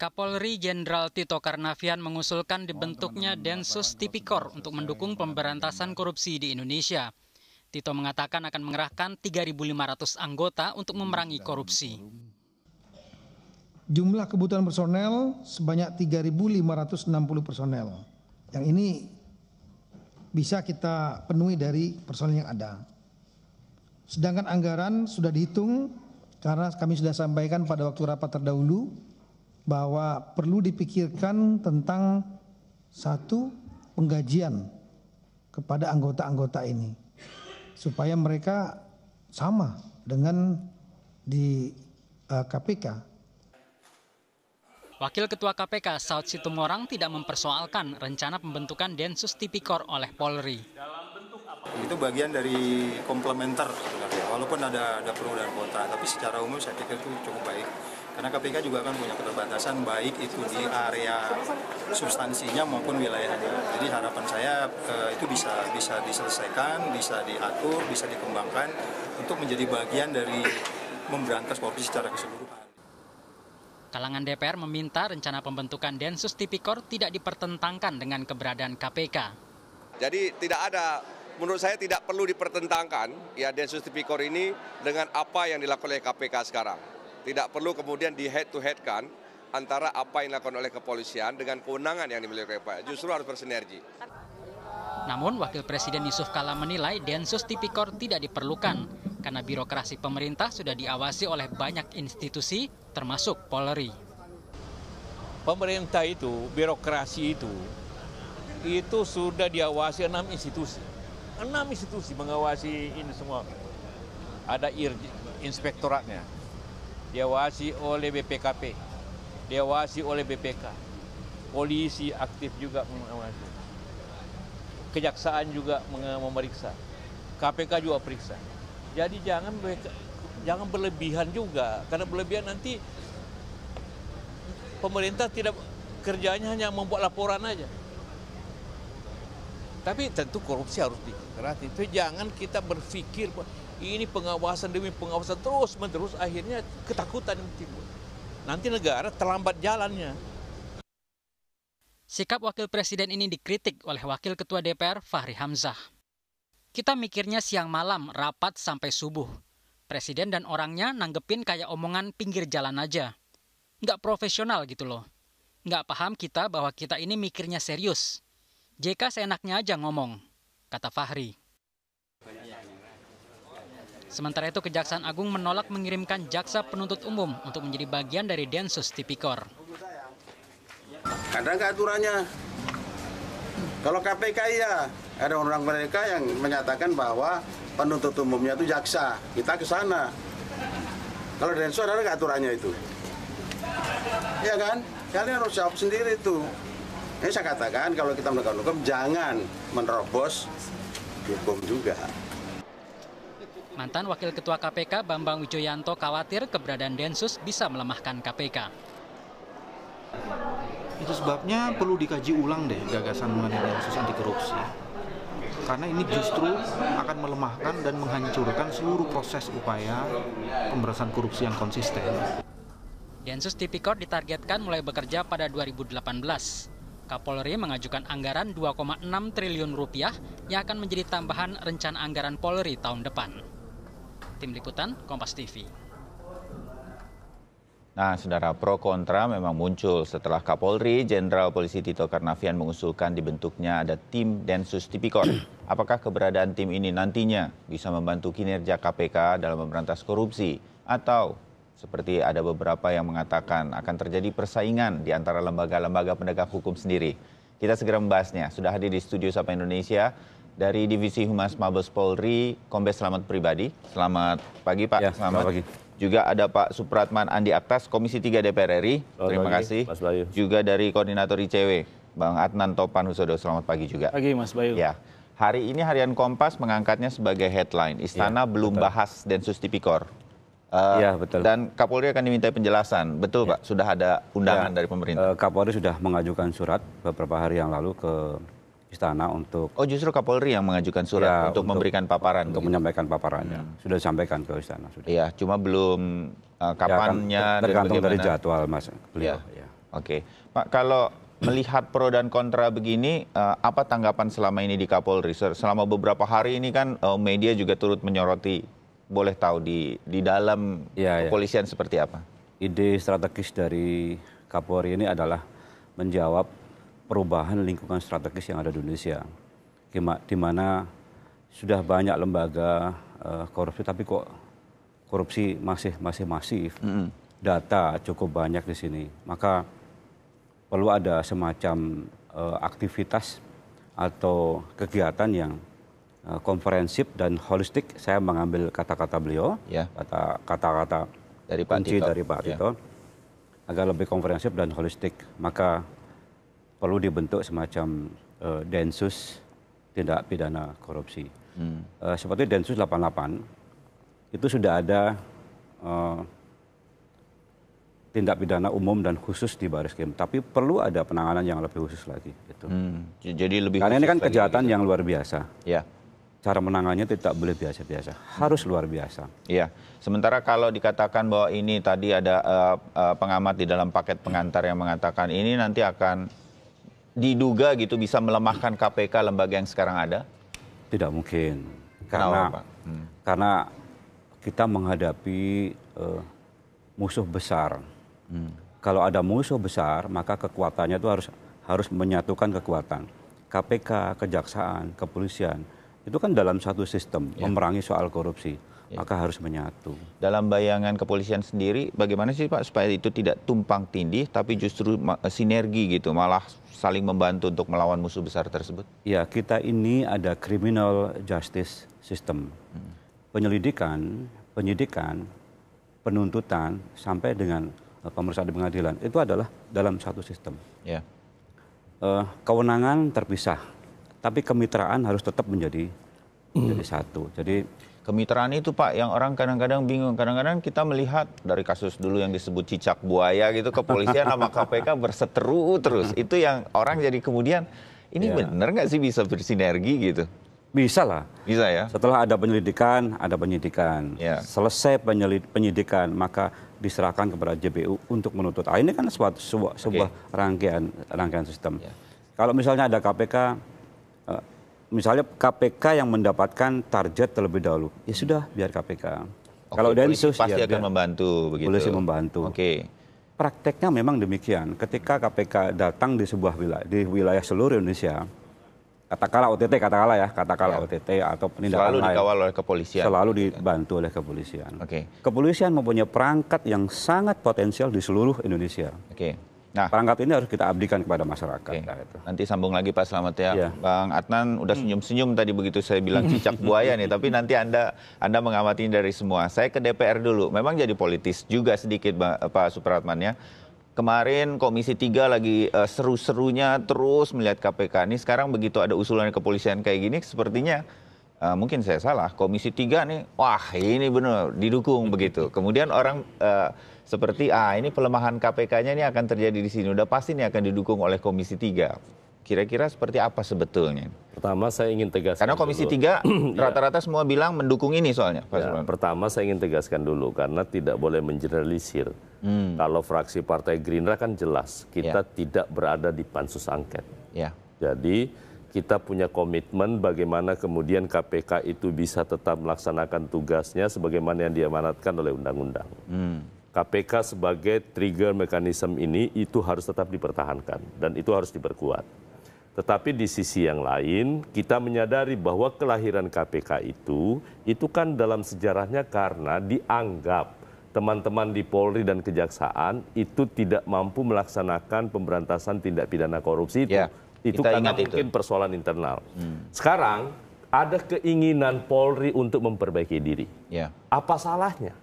Kapolri Jenderal Tito Karnavian mengusulkan dibentuknya Densus Tipikor untuk mendukung pemberantasan korupsi di Indonesia. Tito mengatakan akan mengerahkan 3.500 anggota untuk memerangi korupsi. Jumlah kebutuhan personel sebanyak 3.560 personel. Yang ini bisa kita penuhi dari personel yang ada. Sedangkan anggaran sudah dihitung karena kami sudah sampaikan pada waktu rapat terdahulu bahwa perlu dipikirkan tentang satu penggajian kepada anggota-anggota ini supaya mereka sama dengan di uh, eh, KPK. Wakil Ketua KPK Saud Situmorang tidak mempersoalkan rencana pembentukan Densus Tipikor oleh Polri. Itu bagian dari komplementer walaupun ada ada pro dan kontra, tapi secara umum saya pikir itu cukup baik. Karena KPK juga kan punya keterbatasan baik itu di area substansinya maupun wilayahnya. Jadi harapan saya eh, itu bisa bisa diselesaikan, bisa diatur, bisa dikembangkan untuk menjadi bagian dari memberantas korupsi secara keseluruhan. Kalangan DPR meminta rencana pembentukan Densus Tipikor tidak dipertentangkan dengan keberadaan KPK. Jadi tidak ada, menurut saya tidak perlu dipertentangkan ya Densus Tipikor ini dengan apa yang dilakukan oleh KPK sekarang. Tidak perlu kemudian di head to head kan antara apa yang dilakukan oleh kepolisian dengan kewenangan yang dimiliki oleh Pak. Justru harus bersinergi. Namun, Wakil Presiden Yusuf Kala menilai Densus Tipikor tidak diperlukan karena birokrasi pemerintah sudah diawasi oleh banyak institusi termasuk Polri. Pemerintah itu, birokrasi itu, itu sudah diawasi enam institusi. Enam institusi mengawasi ini semua. Ada inspektoratnya, diawasi oleh BPKP, diawasi oleh BPK. Polisi aktif juga mengawasi. Kejaksaan juga memeriksa. KPK juga periksa. Jadi jangan jangan berlebihan juga karena berlebihan nanti pemerintah tidak kerjanya hanya membuat laporan aja. Tapi tentu korupsi harus dikerati. Itu jangan kita berpikir ini pengawasan demi pengawasan terus menerus akhirnya ketakutan yang timbul. Nanti negara terlambat jalannya. Sikap wakil presiden ini dikritik oleh wakil ketua DPR Fahri Hamzah. Kita mikirnya siang malam rapat sampai subuh. Presiden dan orangnya nanggepin kayak omongan pinggir jalan aja. Nggak profesional gitu loh. Nggak paham kita bahwa kita ini mikirnya serius. JK seenaknya aja ngomong, kata Fahri. Sementara itu Kejaksaan Agung menolak mengirimkan jaksa penuntut umum untuk menjadi bagian dari Densus Tipikor. Ada nggak aturannya? Kalau KPK ya, ada orang mereka yang menyatakan bahwa penuntut umumnya itu jaksa. Kita ke sana. Kalau Densus ada nggak aturannya itu? Iya kan? Ya kan? Kalian harus jawab sendiri itu. Ini saya katakan kalau kita melakukan hukum jangan menerobos hukum juga. Mantan Wakil Ketua KPK Bambang Wijoyanto khawatir keberadaan Densus bisa melemahkan KPK. Itu sebabnya perlu dikaji ulang deh gagasan mengenai Densus anti korupsi. Karena ini justru akan melemahkan dan menghancurkan seluruh proses upaya pemberantasan korupsi yang konsisten. Densus Tipikor ditargetkan mulai bekerja pada 2018. Kapolri mengajukan anggaran 2,6 triliun rupiah yang akan menjadi tambahan rencana anggaran Polri tahun depan. Tim Liputan Kompas TV. Nah, saudara pro kontra memang muncul setelah Kapolri Jenderal Polisi Tito Karnavian mengusulkan dibentuknya ada tim Densus Tipikor. Apakah keberadaan tim ini nantinya bisa membantu kinerja KPK dalam memberantas korupsi atau seperti ada beberapa yang mengatakan akan terjadi persaingan di antara lembaga-lembaga penegak hukum sendiri. Kita segera membahasnya. Sudah hadir di studio Sapa Indonesia dari Divisi Humas Mabes Polri, Kombes Selamat Pribadi. Selamat pagi Pak. Ya, selamat, selamat pagi. Juga ada Pak Supratman Andi Aktas, Komisi 3 DPR RI. Selamat Terima kasih. Mas Bayu. Juga dari Koordinator ICW, Bang Adnan Topan Husodo. Selamat pagi juga. Pagi Mas Bayu. Ya. Hari ini harian Kompas mengangkatnya sebagai headline. Ya, Istana ya, belum betul. bahas Densus Tipikor. Uh, betul. Dan Kapolri akan diminta penjelasan. Betul, ya. Pak. Sudah ada undangan ya, dari pemerintah. Eh, Kapolri sudah mengajukan surat beberapa hari yang lalu ke istana untuk Oh justru Kapolri yang mengajukan surat ya, untuk, untuk memberikan paparan untuk gitu. menyampaikan paparannya hmm. sudah disampaikan ke istana sudah Iya cuma belum uh, kapannya ya, kan, tergantung dari jadwal Mas iya. beliau ya. Oke okay. Pak kalau melihat pro dan kontra begini, eh, apa tanggapan selama ini di Kapolri? Selama beberapa hari ini kan eh, media juga turut menyoroti, boleh tahu di di dalam ya, kepolisian ya. seperti apa? Ide strategis dari Kapolri ini adalah menjawab perubahan lingkungan strategis yang ada di Indonesia. Di mana sudah banyak lembaga uh, korupsi tapi kok korupsi masih masih masif. Mm -hmm. Data cukup banyak di sini. Maka perlu ada semacam uh, aktivitas atau kegiatan yang uh, eh, konferensif dan holistik. Saya mengambil kata-kata beliau, ya. kata kata-kata dari Pak kunci Tito. dari Pak ya. Tito, yeah. agar lebih konferensif dan holistik. Maka perlu dibentuk semacam uh, densus tindak pidana korupsi. Hmm. Uh, seperti densus 88 itu sudah ada uh, tindak pidana umum dan khusus di baris krim, tapi perlu ada penanganan yang lebih khusus lagi. Gitu. Hmm. Jadi lebih karena ini kan kejahatan gitu. yang luar biasa. Ya. Cara menangannya tidak boleh biasa-biasa, harus luar biasa. Iya. Sementara kalau dikatakan bahwa ini tadi ada uh, uh, pengamat di dalam paket pengantar yang mengatakan ini nanti akan diduga gitu bisa melemahkan KPK lembaga yang sekarang ada? Tidak mungkin. Karena Kenapa, Hmm. karena kita menghadapi uh, musuh besar. Hmm. Kalau ada musuh besar, maka kekuatannya itu harus harus menyatukan kekuatan. KPK, kejaksaan, kepolisian itu kan dalam satu sistem yeah. memerangi soal korupsi. Iya. maka harus menyatu. Dalam bayangan kepolisian sendiri, bagaimana sih Pak supaya itu tidak tumpang tindih, tapi justru sinergi gitu, malah saling membantu untuk melawan musuh besar tersebut? Ya, kita ini ada criminal justice system. Hmm. Penyelidikan, penyidikan, penuntutan, sampai dengan eh, pemeriksaan di pengadilan, itu adalah dalam satu sistem. Ya. Uh, kewenangan terpisah, tapi kemitraan harus tetap menjadi, menjadi hmm. satu. Jadi Kemitraan itu Pak yang orang kadang-kadang bingung. Kadang-kadang kita melihat dari kasus dulu yang disebut cicak buaya gitu kepolisian sama KPK berseteru terus. Itu yang orang jadi kemudian ini ya. benar nggak sih bisa bersinergi gitu? Bisa lah. Bisa ya. Setelah ada penyelidikan, ada penyidikan. Ya. Selesai penyelid, penyidikan, maka diserahkan kepada JPU untuk menuntut. Ah, ini kan suatu sebuah, sebuah okay. rangkaian rangkaian sistem. Ya. Kalau misalnya ada KPK misalnya KPK yang mendapatkan target terlebih dahulu, ya sudah biar KPK. Okay, Kalau densus pasti ya, akan membantu begitu. Polisi membantu. Oke. Prakteknya memang demikian. Ketika KPK datang di sebuah wilayah di wilayah seluruh Indonesia, katakanlah OTT katakanlah ya, katakanlah ya. OTT atau penindakan selalu lain, dikawal oleh kepolisian. Selalu dibantu oleh kepolisian. Oke. Kepolisian mempunyai perangkat yang sangat potensial di seluruh Indonesia. Oke. Nah, perangkat ini harus kita abdikan kepada masyarakat. Okay. Nah, itu. Nanti sambung lagi Pak Selamat ya. Yeah. Bang Adnan udah hmm. senyum-senyum tadi begitu saya bilang cicak buaya nih, tapi nanti Anda Anda mengamati dari semua. Saya ke DPR dulu. Memang jadi politis juga sedikit Pak Supratman ya. Kemarin Komisi 3 lagi uh, seru-serunya terus melihat KPK. Ini sekarang begitu ada usulan kepolisian kayak gini sepertinya uh, mungkin saya salah. Komisi 3 nih, wah ini benar didukung begitu. Kemudian orang uh, seperti ah ini pelemahan KPK-nya ini akan terjadi di sini udah pasti ini akan didukung oleh Komisi 3 kira-kira seperti apa sebetulnya? Pertama saya ingin tegaskan Karena Komisi dulu. 3 ya. rata-rata semua bilang mendukung ini soalnya. Pak ya, pertama saya ingin tegaskan dulu karena tidak boleh mengeneralisir. Hmm. Kalau fraksi Partai Gerindra kan jelas kita ya. tidak berada di pansus angket. Ya. Jadi kita punya komitmen bagaimana kemudian KPK itu bisa tetap melaksanakan tugasnya sebagaimana yang diamanatkan oleh undang-undang. Hmm. KPK sebagai trigger mekanisme ini itu harus tetap dipertahankan dan itu harus diperkuat. Tetapi di sisi yang lain, kita menyadari bahwa kelahiran KPK itu itu kan dalam sejarahnya karena dianggap teman-teman di Polri dan Kejaksaan itu tidak mampu melaksanakan pemberantasan tindak pidana korupsi itu. Ya, itu karena mungkin itu. persoalan internal. Hmm. Sekarang ada keinginan Polri untuk memperbaiki diri. Ya. Apa salahnya?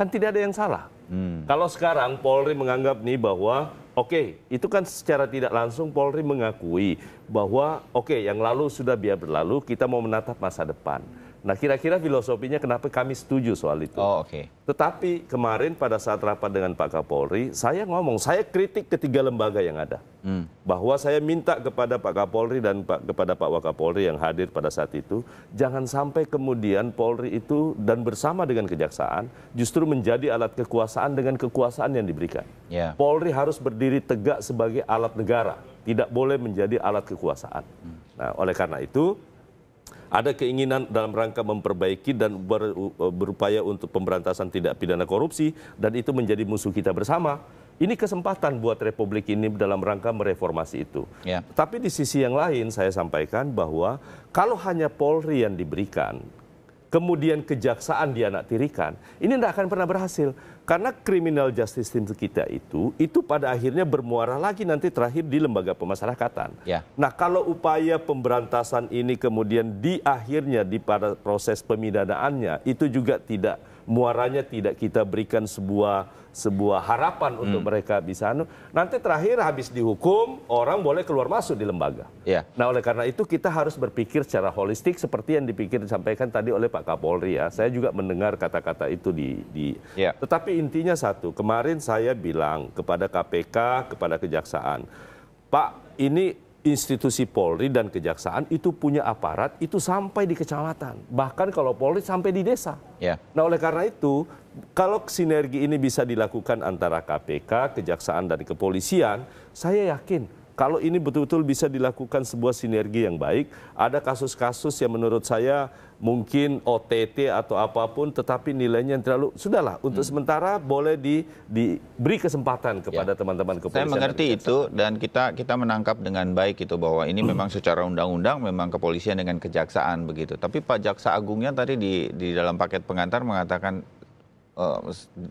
kan tidak ada yang salah. Hmm. Kalau sekarang Polri menganggap nih bahwa oke, okay, itu kan secara tidak langsung Polri mengakui bahwa oke, okay, yang lalu sudah biar berlalu, kita mau menatap masa depan. Nah, kira-kira filosofinya kenapa kami setuju soal itu. Oh, oke. Okay. Tetapi kemarin pada saat rapat dengan Pak Kapolri, saya ngomong, saya kritik ketiga lembaga yang ada. Hmm. Bahwa saya minta kepada Pak Kapolri dan Pak, kepada Pak Wakapolri yang hadir pada saat itu, jangan sampai kemudian Polri itu dan bersama dengan kejaksaan justru menjadi alat kekuasaan dengan kekuasaan yang diberikan. Yeah. Polri harus berdiri tegak sebagai alat negara, tidak boleh menjadi alat kekuasaan. Hmm. Nah, oleh karena itu, ada keinginan dalam rangka memperbaiki dan ber, e, berupaya untuk pemberantasan tindak pidana korupsi dan itu menjadi musuh kita bersama. Ini kesempatan buat Republik ini dalam rangka mereformasi itu. Ya. Tapi di sisi yang lain saya sampaikan bahwa kalau hanya Polri yang diberikan, kemudian kejaksaan dia nak tirikan, ini tidak akan pernah berhasil. Karena kriminal justice system kita itu, itu pada akhirnya bermuara lagi nanti terakhir di lembaga pemasyarakatan. Ya. Nah kalau upaya pemberantasan ini kemudian di akhirnya di pada proses pemidanaannya, itu juga tidak muaranya tidak kita berikan sebuah sebuah harapan hmm. untuk mereka bisa anu, Nanti terakhir habis dihukum orang boleh keluar masuk di lembaga. Yeah. Nah oleh karena itu kita harus berpikir secara holistik seperti yang dipikir disampaikan tadi oleh Pak Kapolri ya. Saya juga mendengar kata-kata itu di, di. Yeah. Tetapi intinya satu kemarin saya bilang kepada KPK kepada kejaksaan Pak ini institusi Polri dan kejaksaan itu punya aparat itu sampai di kecamatan bahkan kalau Polri sampai di desa. Yeah. Nah oleh karena itu kalau sinergi ini bisa dilakukan antara KPK, kejaksaan dan kepolisian, saya yakin kalau ini betul-betul bisa dilakukan sebuah sinergi yang baik, ada kasus-kasus yang menurut saya mungkin OTT atau apapun, tetapi nilainya yang terlalu sudahlah. Untuk hmm. sementara boleh di, diberi kesempatan ya. kepada teman-teman ya. kepolisian. Saya mengerti itu dan kita kita menangkap dengan baik itu bahwa ini hmm. memang secara undang-undang memang kepolisian dengan kejaksaan begitu. Tapi Pak Jaksa Agungnya tadi di di dalam paket pengantar mengatakan eh,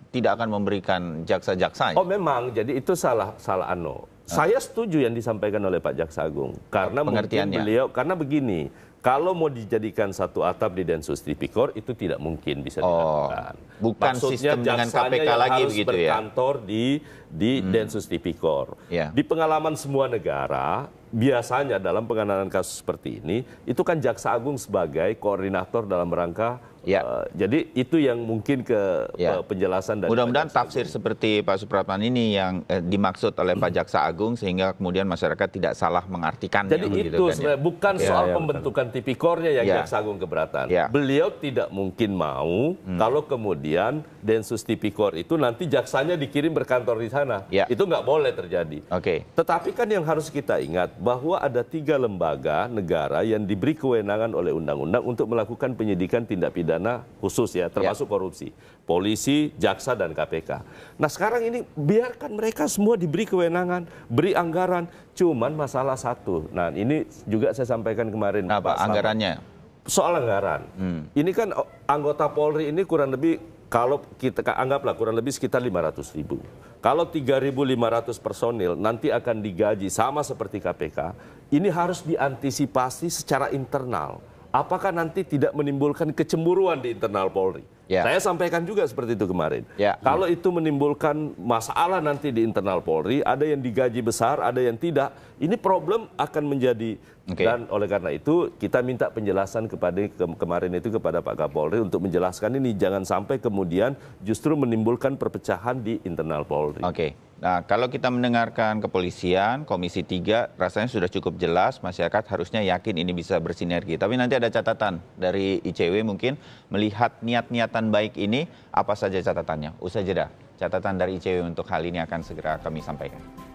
tidak akan memberikan jaksa-jaksanya. Oh memang, jadi itu salah salah Ano Ah. saya setuju yang disampaikan oleh Pak Jaksa Agung karena mungkin beliau karena begini, kalau mau dijadikan satu atap di Densus Tipikor itu tidak mungkin bisa oh, dilakukan. Oh, bukan Maksudnya sistem dengan KPK yang lagi harus begitu ya. kantor di di hmm. Densus Tipikor. Yeah. Di pengalaman semua negara biasanya dalam penanganan kasus seperti ini itu kan jaksa agung sebagai koordinator dalam rangka Ya. Uh, jadi itu yang mungkin ke ya. penjelasan dari Mudah-mudahan tafsir ini. seperti Pak Supratman ini yang eh, dimaksud oleh Pak hmm. Jaksa Agung sehingga kemudian masyarakat tidak salah mengartikannya. Jadi itu kan, ya. bukan ya, soal ya, pembentukan betul. tipikornya yang ya. Jaksa Agung keberatan. Ya. Beliau tidak mungkin mau hmm. kalau kemudian Densus tipikor itu nanti jaksanya dikirim berkantor di sana. Ya. Itu nggak boleh terjadi. Oke. Okay. Tetapi kan yang harus kita ingat bahwa ada tiga lembaga negara yang diberi kewenangan oleh undang-undang untuk melakukan penyidikan tindak pidana pidana khusus ya, ya. termasuk ya. korupsi, polisi, jaksa dan KPK. Nah, sekarang ini biarkan mereka semua diberi kewenangan, beri anggaran, cuman masalah satu. Nah, ini juga saya sampaikan kemarin Nah Pak anggarannya? Soal anggaran. Hmm. Ini kan anggota Polri ini kurang lebih kalau kita anggaplah kurang lebih sekitar 500 ribu. Kalau 3.500 personil nanti akan digaji sama seperti KPK, ini harus diantisipasi secara internal apakah nanti tidak menimbulkan kecemburuan di internal polri Yeah. Saya sampaikan juga seperti itu kemarin. Yeah. Kalau itu menimbulkan masalah nanti di internal Polri, ada yang digaji besar, ada yang tidak. Ini problem akan menjadi okay. dan oleh karena itu kita minta penjelasan kepada ke, kemarin itu kepada Pak Kapolri untuk menjelaskan ini jangan sampai kemudian justru menimbulkan perpecahan di internal Polri. Oke. Okay. Nah, kalau kita mendengarkan kepolisian, Komisi 3 rasanya sudah cukup jelas masyarakat harusnya yakin ini bisa bersinergi. Tapi nanti ada catatan dari ICW mungkin melihat niat-niatan baik ini apa saja catatannya? Usai jeda, catatan dari ICW untuk hal ini akan segera kami sampaikan.